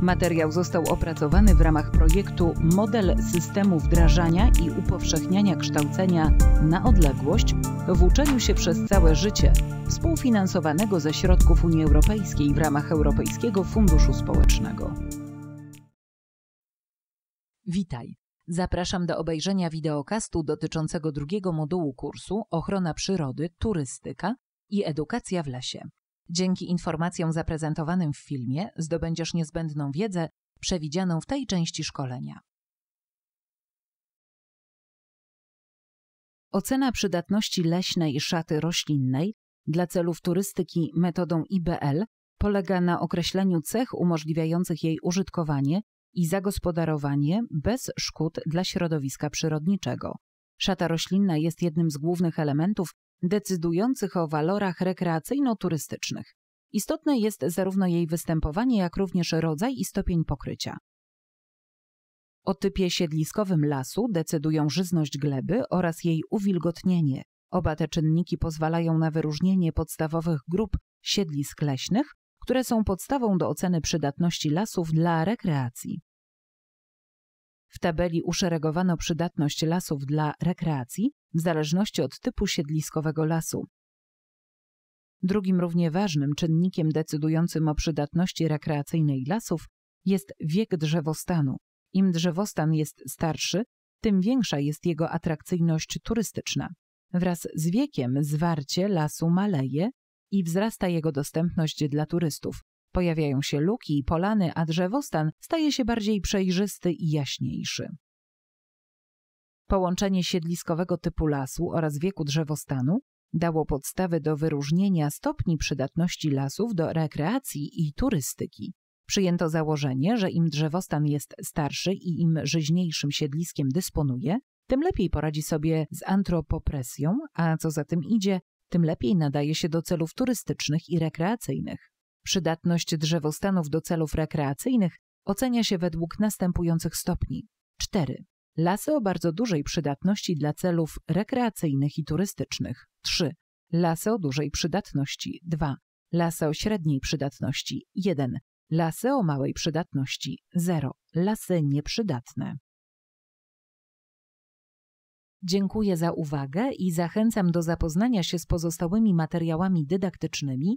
Materiał został opracowany w ramach projektu Model systemu wdrażania i upowszechniania kształcenia na odległość w uczeniu się przez całe życie, współfinansowanego ze środków Unii Europejskiej w ramach Europejskiego Funduszu Społecznego. Witaj. Zapraszam do obejrzenia wideokastu dotyczącego drugiego modułu kursu Ochrona przyrody, turystyka i edukacja w lesie. Dzięki informacjom zaprezentowanym w filmie zdobędziesz niezbędną wiedzę przewidzianą w tej części szkolenia. Ocena przydatności leśnej szaty roślinnej dla celów turystyki metodą IBL polega na określeniu cech umożliwiających jej użytkowanie i zagospodarowanie bez szkód dla środowiska przyrodniczego. Szata roślinna jest jednym z głównych elementów decydujących o walorach rekreacyjno-turystycznych. Istotne jest zarówno jej występowanie, jak również rodzaj i stopień pokrycia. O typie siedliskowym lasu decydują żyzność gleby oraz jej uwilgotnienie. Oba te czynniki pozwalają na wyróżnienie podstawowych grup siedlisk leśnych, które są podstawą do oceny przydatności lasów dla rekreacji. W tabeli uszeregowano przydatność lasów dla rekreacji w zależności od typu siedliskowego lasu. Drugim równie ważnym czynnikiem decydującym o przydatności rekreacyjnej lasów jest wiek drzewostanu. Im drzewostan jest starszy, tym większa jest jego atrakcyjność turystyczna. Wraz z wiekiem zwarcie lasu maleje i wzrasta jego dostępność dla turystów. Pojawiają się luki i polany, a drzewostan staje się bardziej przejrzysty i jaśniejszy. Połączenie siedliskowego typu lasu oraz wieku drzewostanu dało podstawy do wyróżnienia stopni przydatności lasów do rekreacji i turystyki. Przyjęto założenie, że im drzewostan jest starszy i im żyźniejszym siedliskiem dysponuje, tym lepiej poradzi sobie z antropopresją, a co za tym idzie, tym lepiej nadaje się do celów turystycznych i rekreacyjnych. Przydatność drzewostanów do celów rekreacyjnych ocenia się według następujących stopni. 4. Lasy o bardzo dużej przydatności dla celów rekreacyjnych i turystycznych. 3. Lasy o dużej przydatności. 2. Lasy o średniej przydatności. 1. Lasy o małej przydatności. 0. Lasy nieprzydatne. Dziękuję za uwagę i zachęcam do zapoznania się z pozostałymi materiałami dydaktycznymi